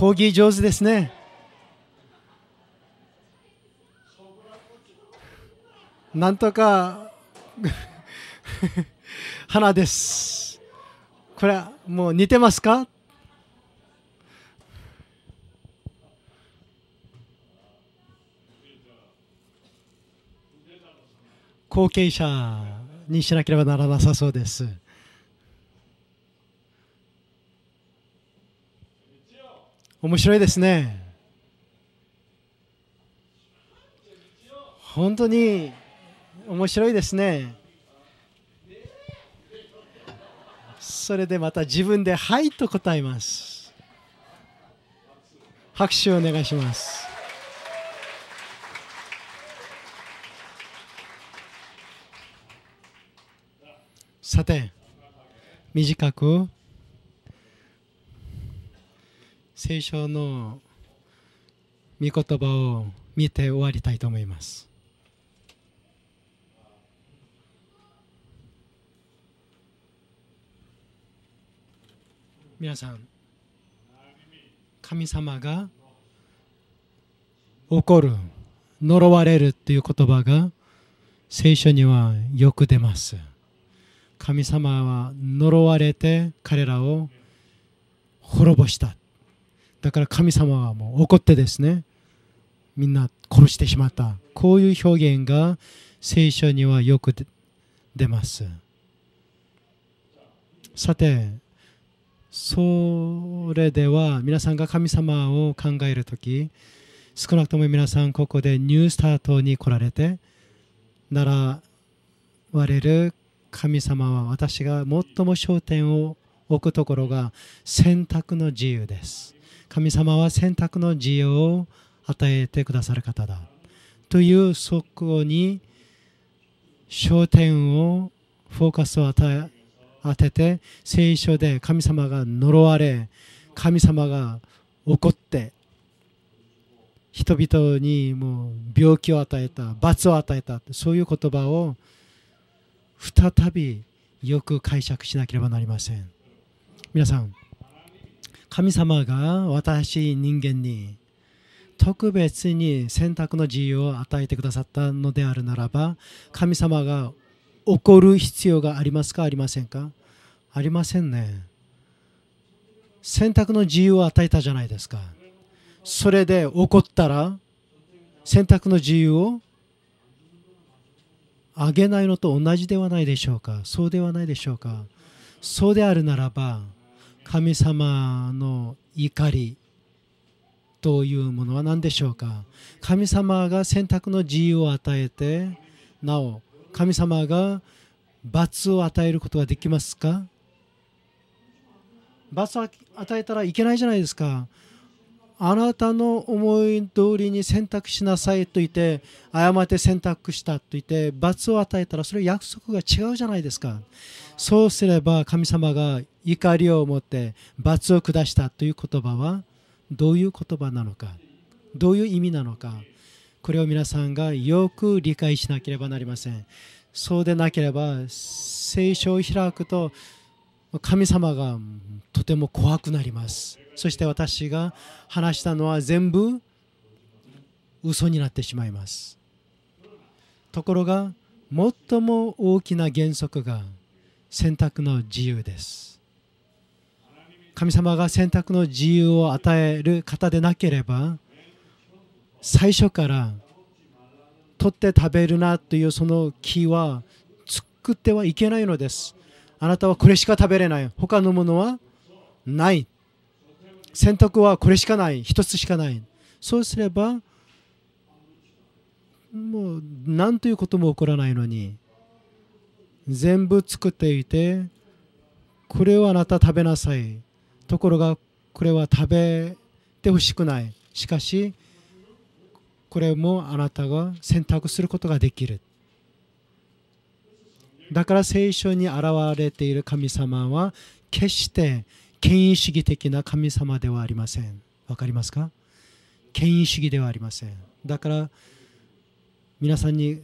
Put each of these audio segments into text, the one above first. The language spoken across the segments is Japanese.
講義上手ですね。なんとか 花です。これはもう似てますか後継者にしなければならなさそうです。面白いですね本当に面白いですねそれでまた自分で「はい」と答えます拍手をお願いしますさて短く聖書の御言葉を見て終わりたいと思います。皆さん、神様が怒る、呪われるという言葉が聖書にはよく出ます。神様は呪われて彼らを滅ぼした。だから神様はもう怒ってですねみんな殺してしまったこういう表現が聖書にはよく出ますさてそれでは皆さんが神様を考える時少なくとも皆さんここでニュースタートに来られて習われる神様は私が最も焦点を置くところが選択の自由です神様は選択の自由を与えてくださる方だというそこに焦点をフォーカスを当てて聖書で神様が呪われ神様が怒って人々にもう病気を与えた罰を与えたそういう言葉を再びよく解釈しなければなりません皆さん神様が私人間に特別に選択の自由を与えてくださったのであるならば神様が怒る必要がありますかありませんかありませんね選択の自由を与えたじゃないですかそれで怒ったら選択の自由をあげないのと同じではないでしょうかそうではないでしょうかそうであるならば神様の怒りというものは何でしょうか神様が選択の自由を与えてなお神様が罰を与えることができますか罰を与えたらいけないじゃないですかあなたの思い通りに選択しなさいと言って誤って選択したと言って罰を与えたらそれ約束が違うじゃないですかそうすれば神様が怒りを持って罰を下したという言葉はどういう言葉なのかどういう意味なのかこれを皆さんがよく理解しなければなりませんそうでなければ聖書を開くと神様がとても怖くなりますそして私が話したのは全部嘘になってしまいますところが最も大きな原則が選択の自由です神様が選択の自由を与える方でなければ最初から取って食べるなというその木は作ってはいけないのですあなたはこれしか食べれない他のものはない選択はこれしかない一つしかないそうすればもう何ということも起こらないのに全部作っていてこれをあなた食べなさいところがこれは食べてほしくないしかしこれもあなたが選択することができるだから聖書に現れている神様は決して権威主義的な神様ではありませんわかりますか権威主義ではありませんだから皆さんに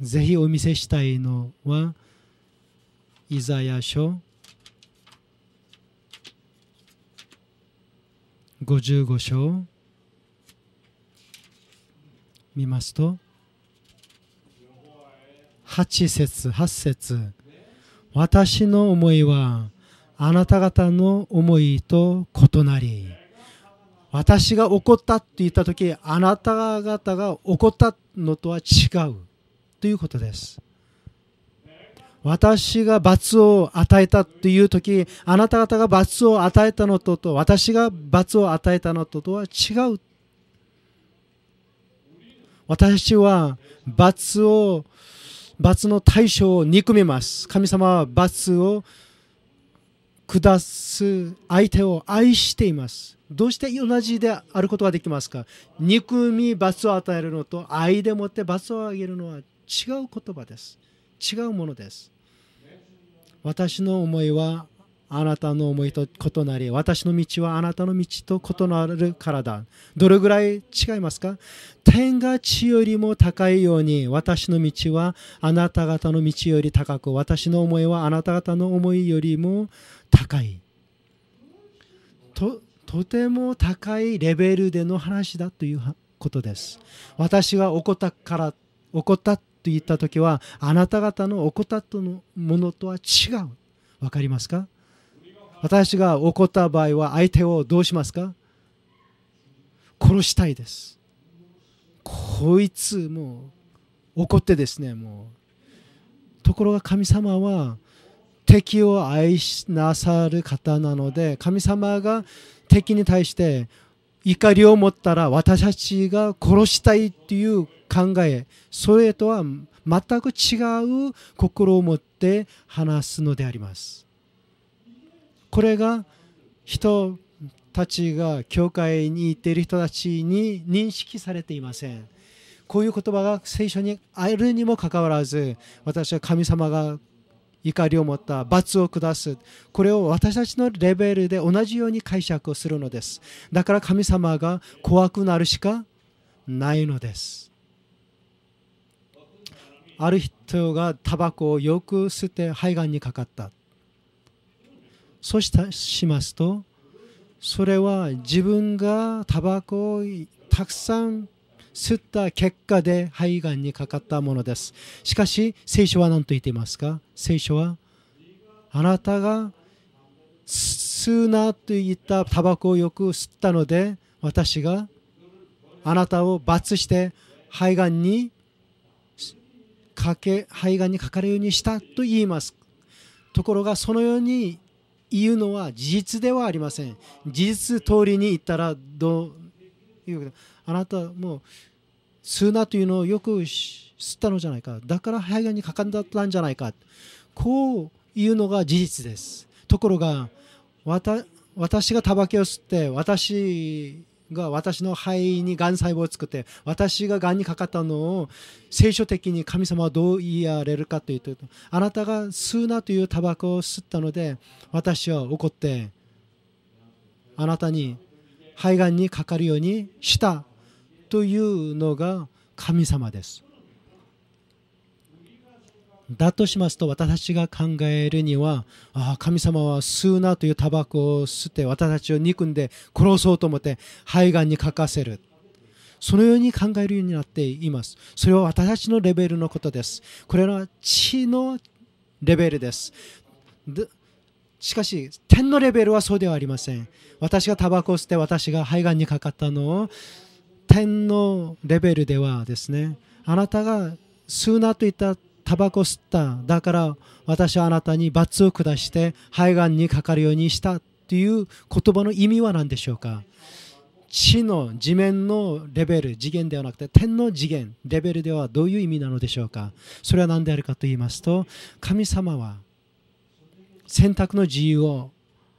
ぜひお見せしたいのはイザヤ書55章見ますと8節8節私の思いはあなた方の思いと異なり私が怒ったって言った時あなた方が怒ったのとは違うということです私が罰を与えたという時あなた方が罰を与えたのとと私が罰を与えたのととは違う私は罰を罰の対象を憎みます神様は罰を下す相手を愛しています。どうして同じであることができますか憎み罰を与えるのと愛でもって罰をあげるのは違う言葉です。違うものです。私の思いはあなたの思いと異なり私の道はあなたの道と異なるからだどれぐらい違いますか天が地よりも高いように私の道はあなた方の道より高く私の思いはあなた方の思いよりも高いととても高いレベルでの話だということです私が怒ったから怒ったと言った時はあなた方の怠ったのものとは違う分かりますか私が怒った場合は相手をどうしますか殺したいですこいつもう怒ってですねもうところが神様は敵を愛しなさる方なので神様が敵に対して怒りを持ったら私たちが殺したいという考えそれとは全く違う心を持って話すのでありますこれが人たちが教会に行っている人たちに認識されていませんこういう言葉が聖書にあるにもかかわらず私は神様が怒りを持った罰を下すこれを私たちのレベルで同じように解釈をするのですだから神様が怖くなるしかないのですある人がタバコをよく吸って肺がんにかかったそうしたしますとそれは自分がタバコをたくさん吸った結果で肺がんにかかったものです。しかし、聖書は何と言っていますか聖書は、あなたが吸うなと言ったタバコをよく吸ったので、私があなたを罰して肺がんにかけ肺がんにかかるようにしたと言います。ところがそのように言うのは事実ではありません。事実通りに言ったらどいうあなたも吸うなというのをよく吸ったのじゃないかだから肺がんにかかったんじゃないかこういうのが事実ですところが私がタバケを吸って私が私の肺にがん細胞を作って私ががんにかかったのを聖書的に神様はどう言いやれるかというとあなたが吸うなというタバコを吸ったので私は怒ってあなたに肺がんにかかるようにしたというのが神様です。だとしますと私たちが考えるにはああ神様は吸うなというタバコを吸って私たちを憎んで殺そうと思って肺がんにかかせるそのように考えるようになっていますそれは私たちのレベルのことですこれは血のレベルですしかし天のレベルはそうではありません私がタバコを吸って私が肺がんにかかったのを天のレベルではですねあなたが吸うなと言ったタバコを吸っただから私はあなたに罰を下して肺がんにかかるようにしたという言葉の意味は何でしょうか地の地面のレベル次元ではなくて天の次元レベルではどういう意味なのでしょうかそれは何であるかと言いますと神様は選択の自由を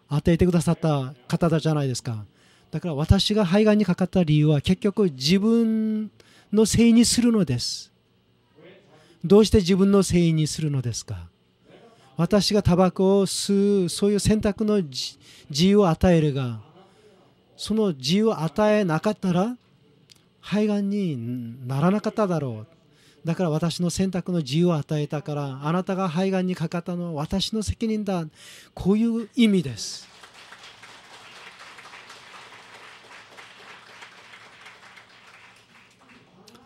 与えてくださった方じゃないですかだから私が肺がんにかかった理由は結局自分のせいにするのですどうして自分のせいにするのですか私がタバコを吸うそういう選択の自由を与えるがその自由を与えなかったら肺がんにならなかっただろうだから私の選択の自由を与えたからあなたが肺がんにかかったのは私の責任だこういう意味です。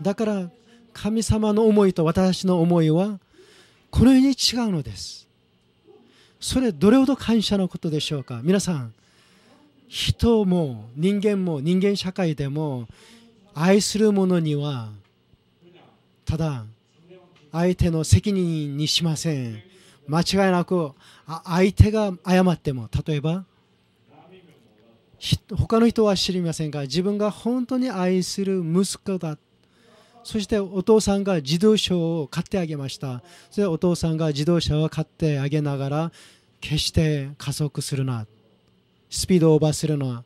だから神様の思いと私の思いはこのように違うのです。それどれほど感謝のことでしょうか皆さん人も人間も人間社会でも愛する者にはただ相手の責任にしません間違いなく相手が謝っても例えば他の人は知りませんが自分が本当に愛する息子だそしてお父さんが自動車を買ってあげましたそれお父さんが自動車を買ってあげながら決して加速するなスピードオーバーするな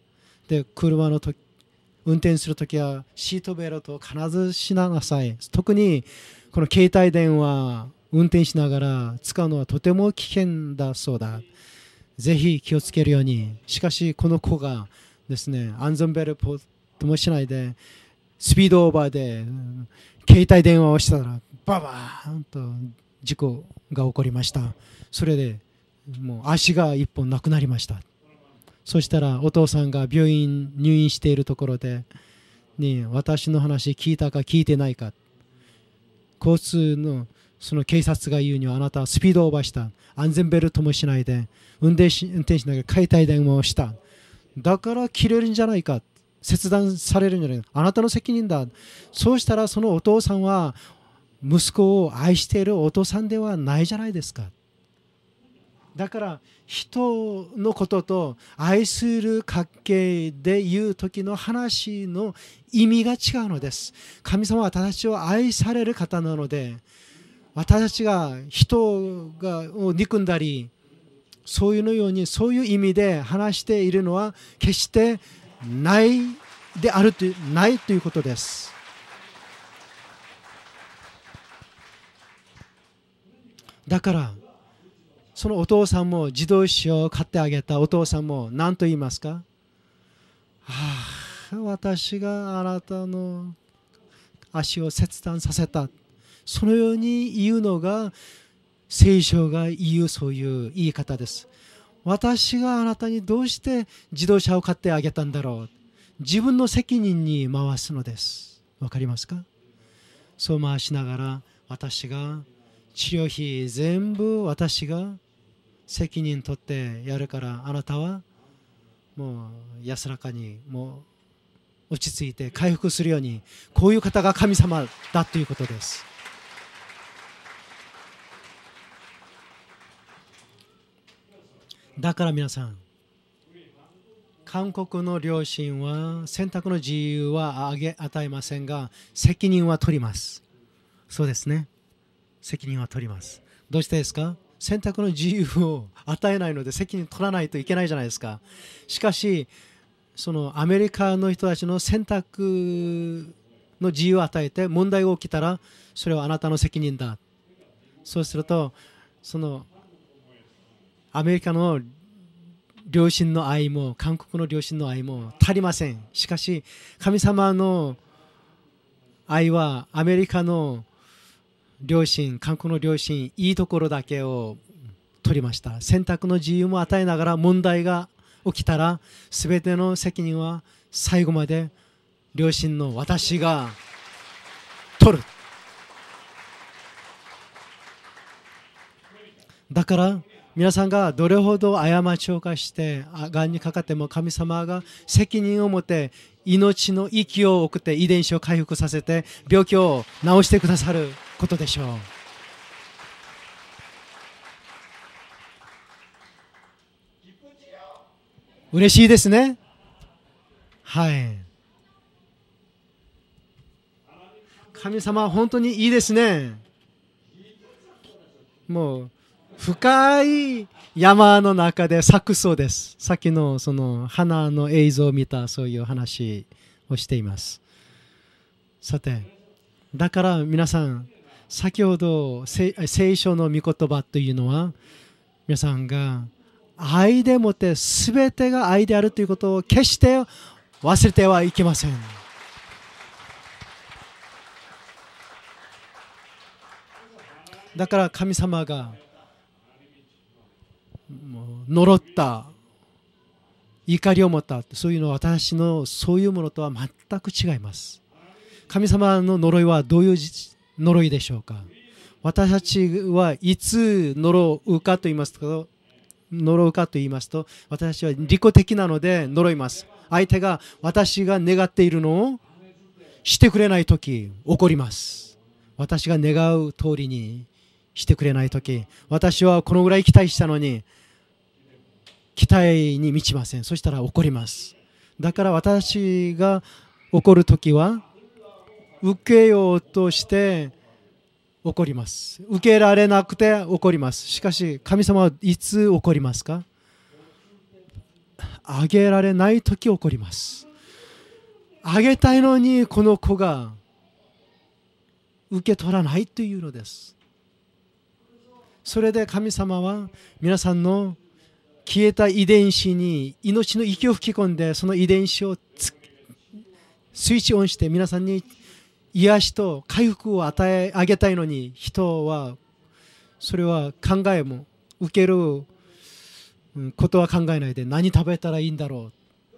で車の時運転するときはシートベルトを必ずしなさい特にこの携帯電話運転しながら使うのはとても危険だそうだぜひ気をつけるようにしかしこの子がですね安全ベルトもしないでスピードオーバーで携帯電話をしたらババーンと事故が起こりましたそれでもう足が1本なくなりましたそしたらお父さんが病院入院しているところでね、私の話聞いたか聞いてないか交通のその警察が言うにはあなたはスピードオーバーした安全ベルトもしないで運転し運転しながら解体電話をしただから切れるんじゃないか切断されるんじゃないかあなたの責任だそうしたらそのお父さんは息子を愛しているお父さんではないじゃないですかだから人のことと愛する関係で言う時の話の意味が違うのです神様は私たちを愛される方なので私たちが人がを憎んだりそういうのようにそういう意味で話しているのは決してないであるとないということです。だからそのお父さんも自動車を買ってあげたお父さんも何と言いますかああ私があなたの足を切断させたそのように言うのが聖書が言うそういう言い方です私があなたにどうして自動車を買ってあげたんだろう自分の責任に回すのですわかりますかそう回しながら私が治療費全部私が責任取ってやるからあなたはもう安らかにもう落ち着いて回復するようにこういう方が神様だということですだから皆さん韓国の両親は選択の自由はあげ与えませんが責任は取りますそうですね責任は取りますどうしてですか選択の自由を与えないので責任取らないといけないじゃないですか。しかしそのアメリカの人たちの選択の自由を与えて問題が起きたらそれはあなたの責任だそうするとそのアメリカの両親の愛も韓国の両親の愛も足りませんしかし神様の愛はアメリカの両親韓国の両親いいところだけを取りました選択の自由も与えながら問題が起きたら全ての責任は最後まで両親の私が取るだから皆さんがどれほど過ちを犯してがんにかかっても神様が責任を持って命の息を送って遺伝子を回復させて病気を治してくださることでしょう嬉しいですねはい神様本当にいいですねもう深い山の中で咲くそうです。さっきのその花の映像を見たそういう話をしています。さて、だから皆さん、先ほど聖書の御言葉というのは、皆さんが愛でもって全てが愛であるということを決して忘れてはいけません。だから神様が呪った怒りを持ったそういうのは私のそういうものとは全く違います神様の呪いはどういう呪いでしょうか私たちはいつ呪うかと言いますと呪うかと言いますと私は利己的なので呪います相手が私が願っているのをしてくれない時怒ります私が願う通りにしてくれない時私はこのぐらい期待したのに期待に満ちませんそしたら怒りますだから私が怒る時は受けようとして怒ります受けられなくて怒りますしかし神様はいつ怒りますかあげられない時怒りますあげたいのにこの子が受け取らないというのですそれで神様は皆さんの消えた遺伝子に命の息を吹き込んでその遺伝子をスイッチオンして皆さんに癒しと回復を与えあげたいのに人はそれは考えも受けることは考えないで何食べたらいいんだろう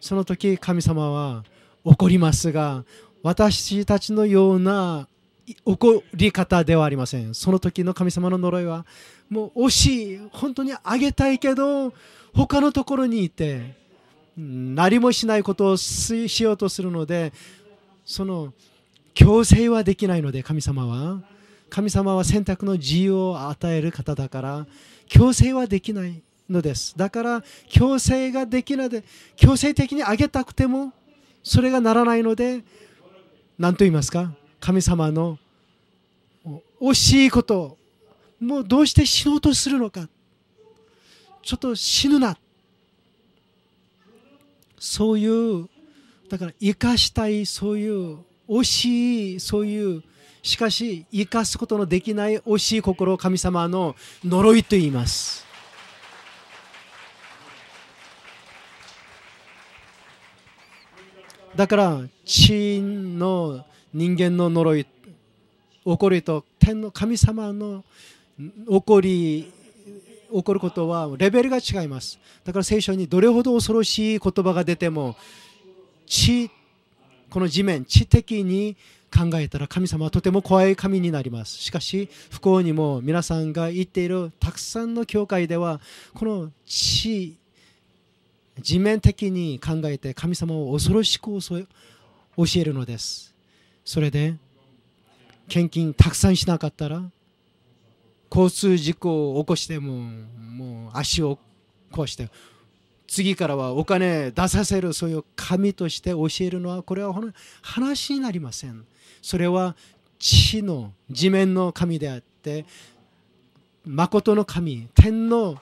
その時神様は怒りますが私たちのような起こり方ではありませんその時の神様の呪いはもう惜しい本当にあげたいけど他のところにいて何もしないことをしようとするのでその強制はできないので神様は神様は選択の自由を与える方だから強制はできないのですだから強制ができないで強制的にあげたくてもそれがならないので何と言いますか神様の惜しいこともうどうして死のうとするのかちょっと死ぬなそういうだから生かしたいそういう惜しいそういうしかし生かすことのできない惜しい心を神様の呪いと言いますだから地の人間の呪い怒りと天の神様の起こり起こることはレベルが違いますだから聖書にどれほど恐ろしい言葉が出ても地この地面知的に考えたら神様はとても怖い神になりますしかし不幸にも皆さんが言っているたくさんの教会ではこの地地面的に考えて神様を恐ろしく教えるのですそれで献金たくさんしなかったら交通事故を起こしてももう足を壊して次からはお金出させるそういう神として教えるのはこれは話になりませんそれは地の地面の神であってとの神天の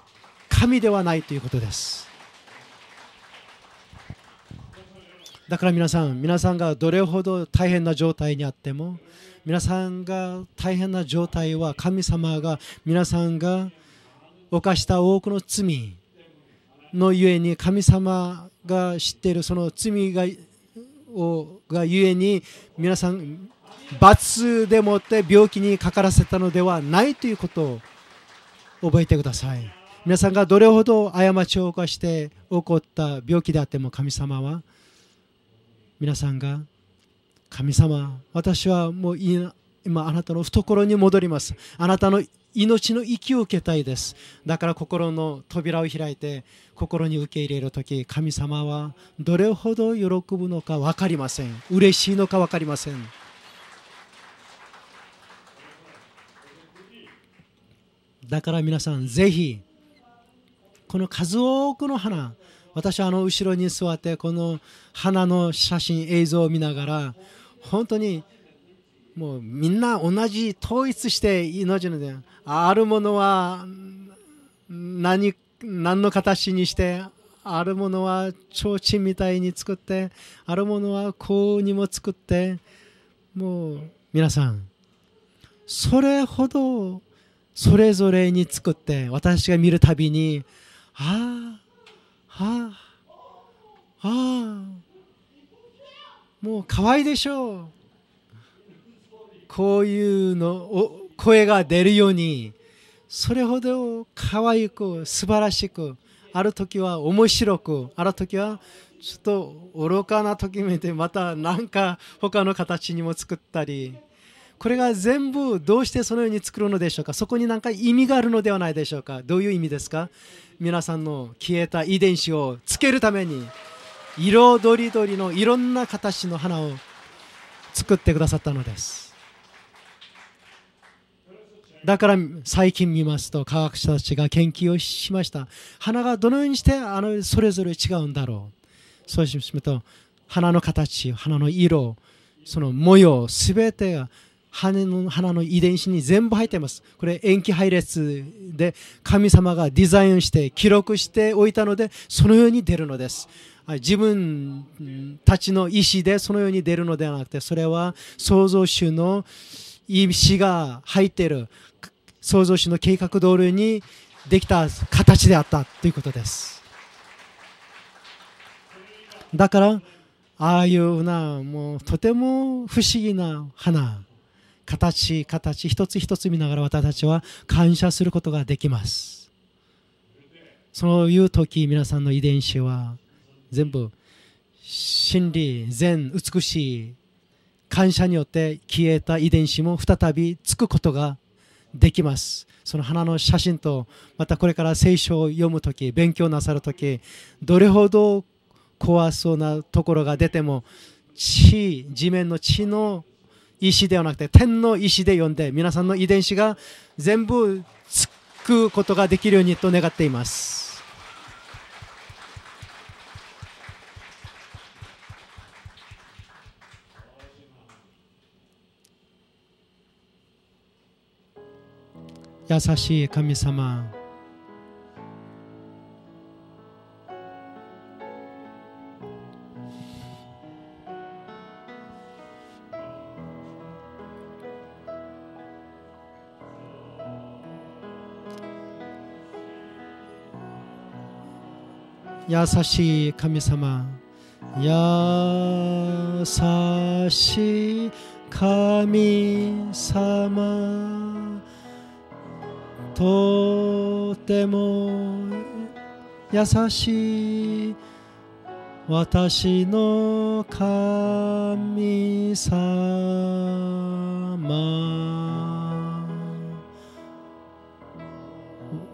神ではないということですだから皆さん皆さんがどれほど大変な状態にあっても皆さんが大変な状態は神様が皆さんが犯した多くの罪のゆえに神様が知っているその罪がをがゆえに皆さん罰でもって病気にかからせたのではないということを覚えてください皆さんがどれほど過ちを犯して起こった病気であっても神様は皆さんが神様私はもう今あなたの懐に戻りますあなたの命の息を受けたいですだから心の扉を開いて心に受け入れる時神様はどれほど喜ぶのか分かりません嬉しいのか分かりませんだから皆さんぜひこの数多くの花私はあの後ろに座ってこの花の写真映像を見ながら本当にもうみんな同じ統一して命のであるものは何何の形にしてあるものは提灯みたいに作ってあるものはこうにも作ってもう皆さんそれほどそれぞれに作って私が見るたびにああはあはあもう可愛いでしょうこういうのお声が出るようにそれほど可愛く素晴らしくある時は面白くある時はちょっと愚かなときめてまた何か他の形にも作ったりこれが全部どうしてそのように作るのでしょうかそこに何か意味があるのではないでしょうかどういう意味ですか皆さんの消えた遺伝子をつけるために色とりどりのいろんな形の花を作ってくださったのですだから最近見ますと科学者たちが研究をしました花がどのようにしてあのそれぞれ違うんだろうそうしますと花の形花の色その模様全てが羽の花の遺伝子に全部入っています。これ塩基配列で神様がデザインして記録しておいたのでそのように出るのです。自分たちの意思でそのように出るのではなくてそれは創造主の意思が入っている創造主の計画通りにできた形であったということです。だからああいううなもうとても不思議な花形形一つ一つ見ながら私たちは感謝することができますそういう時皆さんの遺伝子は全部真理善美しい感謝によって消えた遺伝子も再びつくことができますその花の写真とまたこれから聖書を読む時勉強なさる時どれほど怖そうなところが出ても地地面の地の石ではなくて天の石で呼んで皆さんの遺伝子が全部つくことができるようにと願っています優しい神様優しい神様優しい神様とても優しい私の神様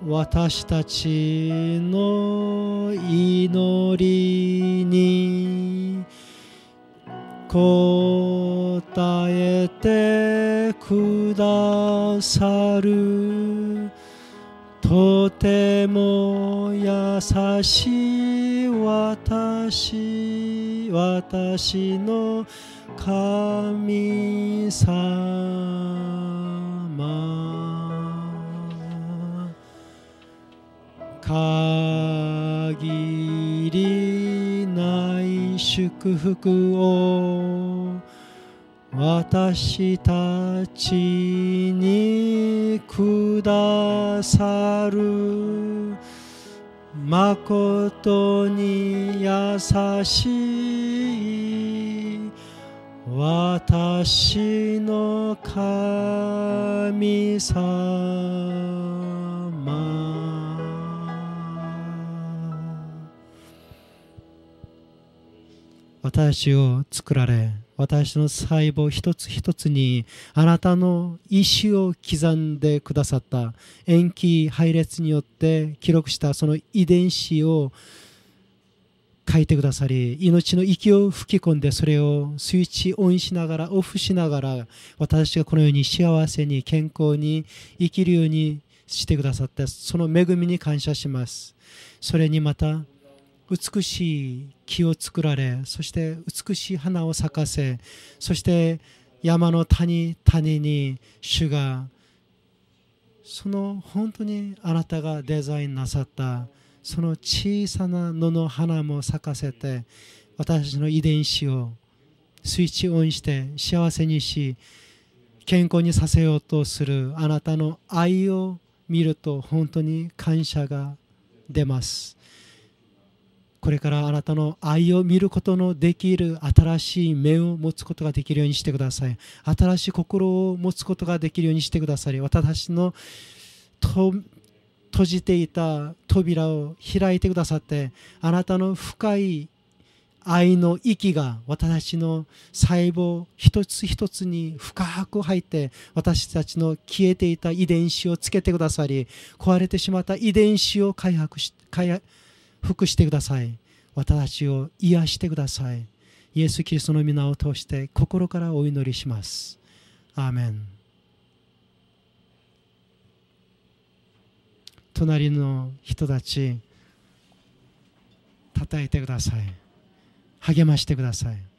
私たちの祈りに答えてくださるとても優しい私私の神様限りない祝福を私たちにくださるまことに優しい私の神様私を作られ私の細胞一つ一つにあなたの意思を刻んでくださった塩基配列によって記録したその遺伝子を書いてくださり命の息を吹き込んでそれをスイッチオンしながらオフしながら私がこのように幸せに健康に生きるようにしてくださってその恵みに感謝しますそれにまた美しい木を作られそして美しい花を咲かせそして山の谷谷に主がその本当にあなたがデザインなさったその小さな野の花も咲かせて私の遺伝子をスイッチオンして幸せにし健康にさせようとするあなたの愛を見ると本当に感謝が出ます。これからあなたの愛を見ることのできる新しい目を持つことができるようにしてください新しい心を持つことができるようにしてくださり私の閉じていた扉を開いてくださってあなたの深い愛の息が私の細胞一つ一つに深く入って私たちの消えていた遺伝子をつけてくださり壊れてしまった遺伝子を回復し回服してください。私を癒してください。イエス・キリストの皆を通して心からお祈りします。アーメン。隣の人たち、叩いてください。励ましてください。